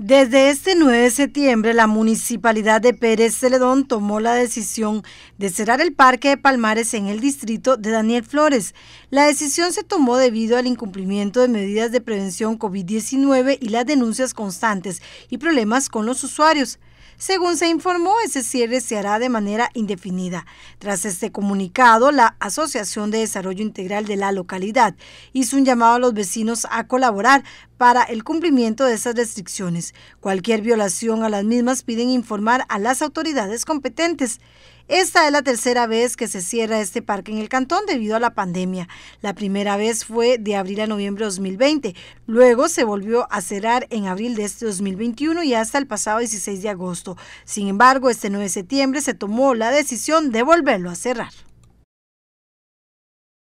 Desde este 9 de septiembre, la municipalidad de Pérez Celedón tomó la decisión de cerrar el Parque de Palmares en el distrito de Daniel Flores. La decisión se tomó debido al incumplimiento de medidas de prevención COVID-19 y las denuncias constantes y problemas con los usuarios. Según se informó, ese cierre se hará de manera indefinida. Tras este comunicado, la Asociación de Desarrollo Integral de la localidad hizo un llamado a los vecinos a colaborar para el cumplimiento de esas restricciones. Cualquier violación a las mismas piden informar a las autoridades competentes. Esta es la tercera vez que se cierra este parque en el cantón debido a la pandemia. La primera vez fue de abril a noviembre de 2020, luego se volvió a cerrar en abril de este 2021 y hasta el pasado 16 de agosto. Sin embargo, este 9 de septiembre se tomó la decisión de volverlo a cerrar.